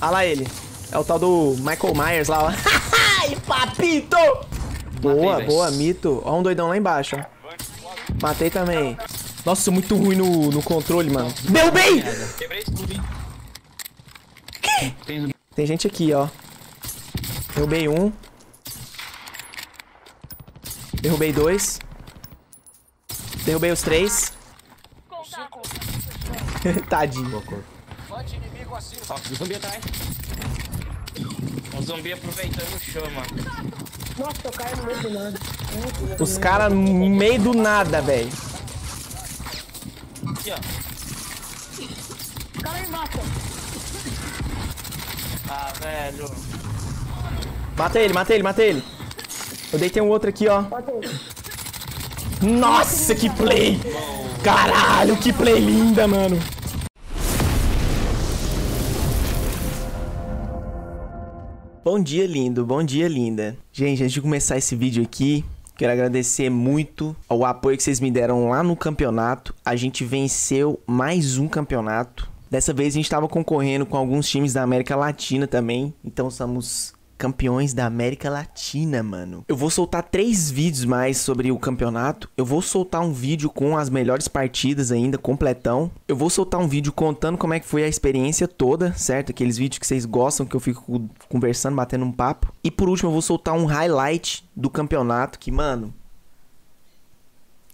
Olha ah lá ele. É o tal do Michael Myers lá, ó. Ai, papito! Boa, Matei, boa, mito. Ó um doidão lá embaixo, ó. Matei também. Nossa, é muito ruim no, no controle, mano. Derrubei! Que? Tem gente aqui, ó. Derrubei um. Derrubei dois. Derrubei os três. Tadinho. Ó, o zumbi atrás. O zumbi aproveitando o chão, mano. Nossa, eu caio no meio do nada. Os caras no meio do nada, velho. Aqui, ó. Cara, me mata. Ah, velho. Mata ele, mata ele, mata ele. Eu deitei um outro aqui, ó. Nossa, que play! Caralho, que play linda, mano. Bom dia, lindo. Bom dia, linda. Gente, antes de começar esse vídeo aqui, quero agradecer muito ao apoio que vocês me deram lá no campeonato. A gente venceu mais um campeonato. Dessa vez a gente estava concorrendo com alguns times da América Latina também. Então estamos campeões da América Latina, mano. Eu vou soltar três vídeos mais sobre o campeonato. Eu vou soltar um vídeo com as melhores partidas ainda, completão. Eu vou soltar um vídeo contando como é que foi a experiência toda, certo? Aqueles vídeos que vocês gostam, que eu fico conversando, batendo um papo. E por último, eu vou soltar um highlight do campeonato, que, mano...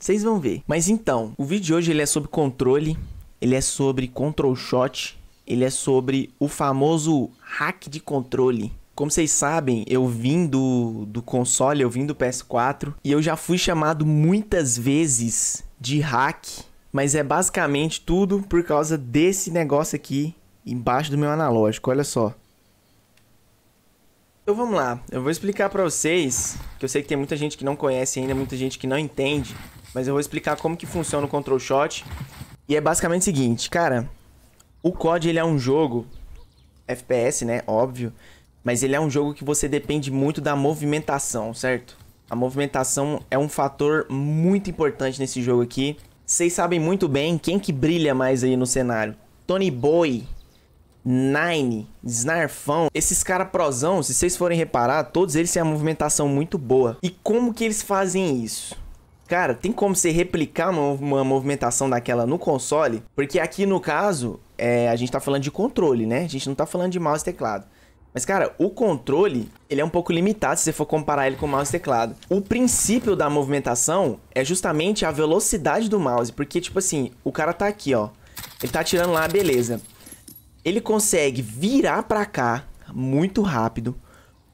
Vocês vão ver. Mas então, o vídeo de hoje ele é sobre controle, ele é sobre control shot, ele é sobre o famoso hack de controle, como vocês sabem, eu vim do, do console, eu vim do PS4 e eu já fui chamado muitas vezes de hack, mas é basicamente tudo por causa desse negócio aqui embaixo do meu analógico, olha só. Então vamos lá, eu vou explicar para vocês, que eu sei que tem muita gente que não conhece ainda, muita gente que não entende, mas eu vou explicar como que funciona o Control Shot. E é basicamente o seguinte, cara, o COD ele é um jogo FPS, né, óbvio, mas ele é um jogo que você depende muito da movimentação, certo? A movimentação é um fator muito importante nesse jogo aqui. Vocês sabem muito bem quem que brilha mais aí no cenário. Tony Boy, Nine, Snarfão, esses caras prosão, se vocês forem reparar, todos eles têm a movimentação muito boa. E como que eles fazem isso? Cara, tem como você replicar uma, uma movimentação daquela no console? Porque aqui no caso, é, a gente tá falando de controle, né? A gente não tá falando de mouse e teclado. Mas, cara, o controle, ele é um pouco limitado se você for comparar ele com o mouse e teclado. O princípio da movimentação é justamente a velocidade do mouse, porque, tipo assim, o cara tá aqui, ó. Ele tá atirando lá, beleza. Ele consegue virar pra cá muito rápido,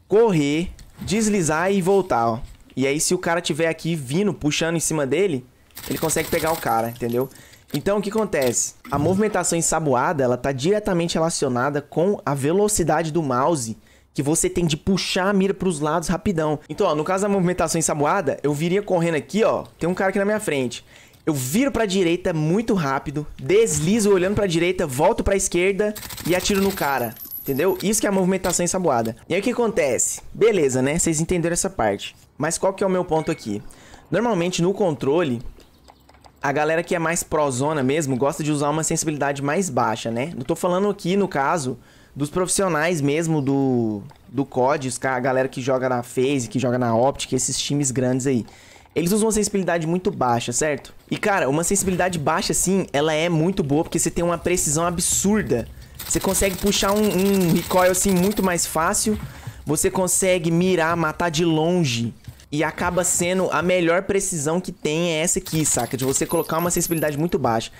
correr, deslizar e voltar, ó. E aí, se o cara tiver aqui vindo, puxando em cima dele, ele consegue pegar o cara, entendeu? Então o que acontece? A movimentação ensaboada, ela tá diretamente relacionada com a velocidade do mouse que você tem de puxar a mira para os lados rapidão. Então, ó, no caso da movimentação ensaboada, eu viria correndo aqui, ó, tem um cara aqui na minha frente. Eu viro para a direita muito rápido, deslizo olhando para a direita, volto para a esquerda e atiro no cara. Entendeu? Isso que é a movimentação ensaboada. E aí o que acontece? Beleza, né? Vocês entenderam essa parte. Mas qual que é o meu ponto aqui? Normalmente no controle, a galera que é mais prozona mesmo gosta de usar uma sensibilidade mais baixa, né? Não tô falando aqui, no caso, dos profissionais mesmo do, do COD, a galera que joga na FaZe, que joga na Optic, esses times grandes aí. Eles usam uma sensibilidade muito baixa, certo? E cara, uma sensibilidade baixa assim, ela é muito boa porque você tem uma precisão absurda. Você consegue puxar um, um recoil assim muito mais fácil. Você consegue mirar, matar de longe. E acaba sendo a melhor precisão que tem é essa aqui, saca? De você colocar uma sensibilidade muito baixa.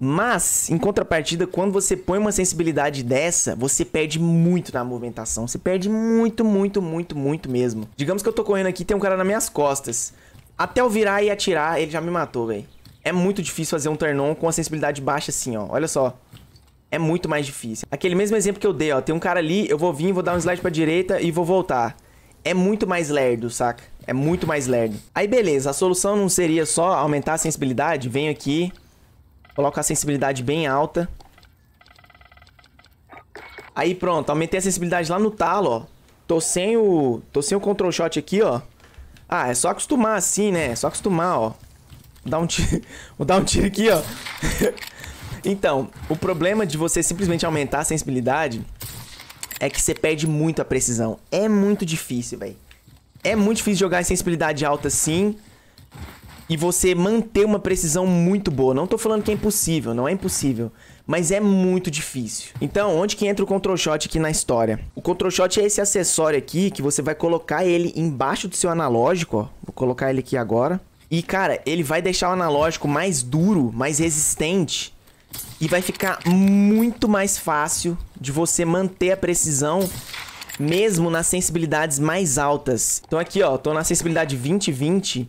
Mas, em contrapartida, quando você põe uma sensibilidade dessa, você perde muito na movimentação. Você perde muito, muito, muito, muito mesmo. Digamos que eu tô correndo aqui tem um cara nas minhas costas. Até eu virar e atirar, ele já me matou, velho. É muito difícil fazer um turn on com a sensibilidade baixa assim, ó. Olha só. É muito mais difícil. Aquele mesmo exemplo que eu dei, ó. Tem um cara ali, eu vou vir, vou dar um slide pra direita e vou voltar é muito mais lerdo, saca? É muito mais lerdo. Aí beleza, a solução não seria só aumentar a sensibilidade? Venho aqui, coloco a sensibilidade bem alta. Aí pronto, aumentei a sensibilidade lá no talo, ó. Tô sem o, tô sem o control shot aqui, ó. Ah, é só acostumar assim, né? É só acostumar, ó. Vou dar um tiro, Vou dar um tiro aqui, ó. então, o problema de você simplesmente aumentar a sensibilidade é que você perde muito a precisão. É muito difícil, velho. É muito difícil jogar em sensibilidade alta assim e você manter uma precisão muito boa. Não tô falando que é impossível, não é impossível, mas é muito difícil. Então, onde que entra o control shot aqui na história? O control shot é esse acessório aqui que você vai colocar ele embaixo do seu analógico, ó. Vou colocar ele aqui agora. E cara, ele vai deixar o analógico mais duro, mais resistente e vai ficar muito mais fácil de você manter a precisão mesmo nas sensibilidades mais altas. Então aqui, ó, tô na sensibilidade 20 20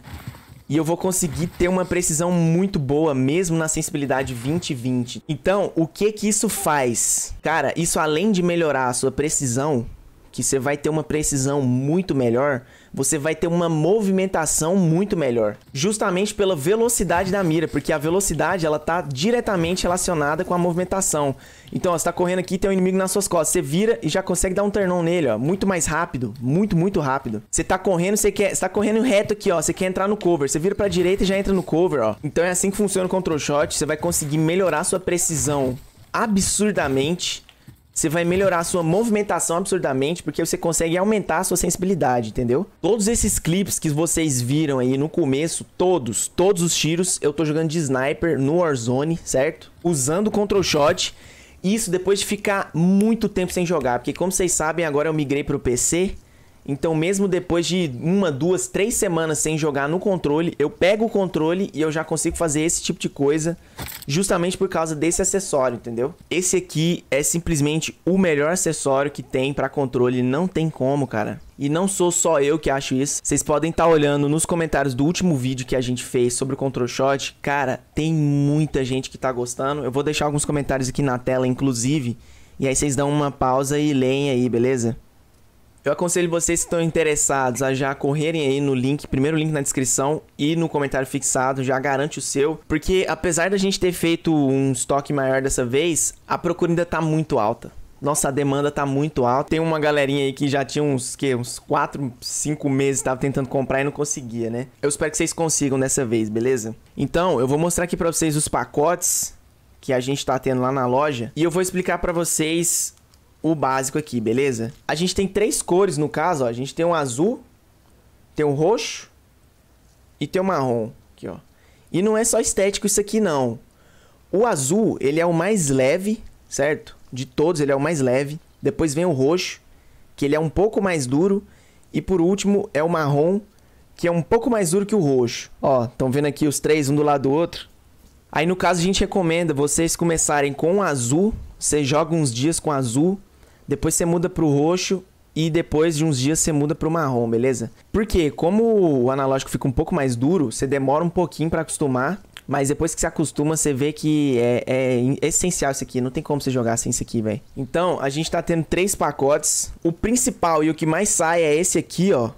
e eu vou conseguir ter uma precisão muito boa mesmo na sensibilidade 20 20. Então, o que que isso faz? Cara, isso além de melhorar a sua precisão, que você vai ter uma precisão muito melhor, você vai ter uma movimentação muito melhor, justamente pela velocidade da mira, porque a velocidade ela tá diretamente relacionada com a movimentação. Então, ó, você tá correndo aqui, tem um inimigo nas suas costas, você vira e já consegue dar um turnão nele, ó, muito mais rápido, muito muito rápido. Você tá correndo, você quer, você tá correndo reto aqui, ó, você quer entrar no cover, você vira para direita e já entra no cover, ó. Então é assim que funciona o control shot, você vai conseguir melhorar sua precisão absurdamente você vai melhorar a sua movimentação absurdamente, porque você consegue aumentar a sua sensibilidade, entendeu? Todos esses clipes que vocês viram aí no começo, todos, todos os tiros, eu tô jogando de sniper no Warzone, certo? Usando Control Shot. Isso depois de ficar muito tempo sem jogar, porque como vocês sabem, agora eu migrei pro PC então, mesmo depois de uma, duas, três semanas sem jogar no controle, eu pego o controle e eu já consigo fazer esse tipo de coisa justamente por causa desse acessório, entendeu? Esse aqui é simplesmente o melhor acessório que tem para controle, não tem como, cara. E não sou só eu que acho isso. Vocês podem estar tá olhando nos comentários do último vídeo que a gente fez sobre o Control Shot. Cara, tem muita gente que tá gostando. Eu vou deixar alguns comentários aqui na tela, inclusive. E aí vocês dão uma pausa e leem aí, beleza? Eu aconselho vocês que estão interessados a já correrem aí no link, primeiro link na descrição e no comentário fixado, já garante o seu, porque apesar da gente ter feito um estoque maior dessa vez, a procura ainda tá muito alta. Nossa, a demanda tá muito alta. Tem uma galerinha aí que já tinha uns que uns 4, 5 meses tava tentando comprar e não conseguia, né? Eu espero que vocês consigam dessa vez, beleza? Então, eu vou mostrar aqui para vocês os pacotes que a gente tá tendo lá na loja e eu vou explicar para vocês o básico aqui, beleza? A gente tem três cores no caso, ó. A gente tem um azul, tem um roxo e tem um marrom aqui, ó. E não é só estético isso aqui, não. O azul, ele é o mais leve, certo? De todos, ele é o mais leve. Depois vem o roxo, que ele é um pouco mais duro. E por último, é o marrom, que é um pouco mais duro que o roxo. Ó, estão vendo aqui os três um do lado do outro? Aí no caso a gente recomenda vocês começarem com o azul, você joga uns dias com azul depois você muda pro roxo e depois de uns dias você muda pro marrom, beleza? Porque como o analógico fica um pouco mais duro, você demora um pouquinho para acostumar, mas depois que você acostuma, você vê que é, é, essencial isso aqui. Não tem como você jogar sem isso aqui, velho. Então, a gente tá tendo três pacotes. O principal e o que mais sai é esse aqui, ó.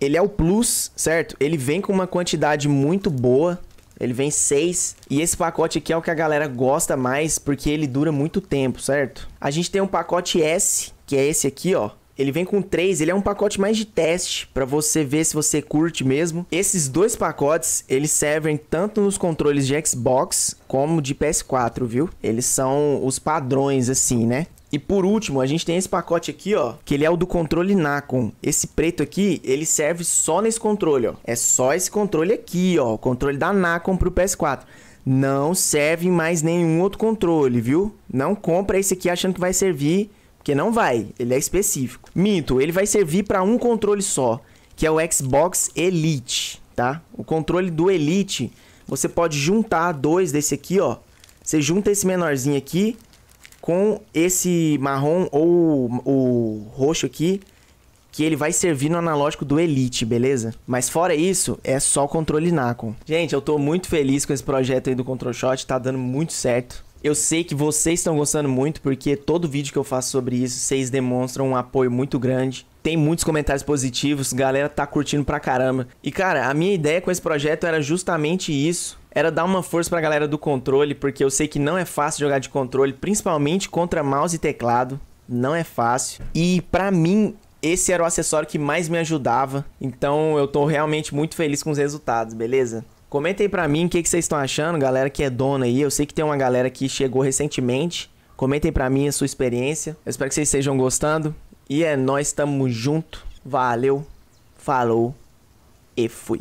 Ele é o Plus, certo? Ele vem com uma quantidade muito boa. Ele vem 6. E esse pacote aqui é o que a galera gosta mais, porque ele dura muito tempo, certo? A gente tem um pacote S, que é esse aqui, ó. Ele vem com 3, ele é um pacote mais de teste, para você ver se você curte mesmo. Esses dois pacotes, eles servem tanto nos controles de Xbox como de PS4, viu? Eles são os padrões, assim, né? E por último, a gente tem esse pacote aqui, ó, que ele é o do controle Nacon. Esse preto aqui, ele serve só nesse controle, ó. É só esse controle aqui, ó, o controle da Nacon pro PS4. Não serve mais nenhum outro controle, viu? Não compra esse aqui achando que vai servir, porque não vai, ele é específico. Minto, ele vai servir para um controle só, que é o Xbox Elite, tá? O controle do Elite, você pode juntar dois desse aqui, ó. Você junta esse menorzinho aqui com esse marrom ou o roxo aqui, que ele vai servir no analógico do Elite, beleza? Mas fora isso, é só controle Nacon. Gente, eu tô muito feliz com esse projeto aí do Control Shot, tá dando muito certo. Eu sei que vocês estão gostando muito, porque todo vídeo que eu faço sobre isso, vocês demonstram um apoio muito grande. Tem muitos comentários positivos, galera tá curtindo pra caramba. E cara, a minha ideia com esse projeto era justamente isso era dar uma força pra galera do controle, porque eu sei que não é fácil jogar de controle, principalmente contra mouse e teclado. Não é fácil. E para mim, esse era o acessório que mais me ajudava. Então eu tô realmente muito feliz com os resultados, beleza? Comentem pra mim o que, vocês estão achando, galera que é dona aí. Eu sei que tem uma galera que chegou recentemente. Comentem pra mim a sua experiência. Eu espero que vocês estejam gostando. E é nós, tamo junto. Valeu, falou e fui.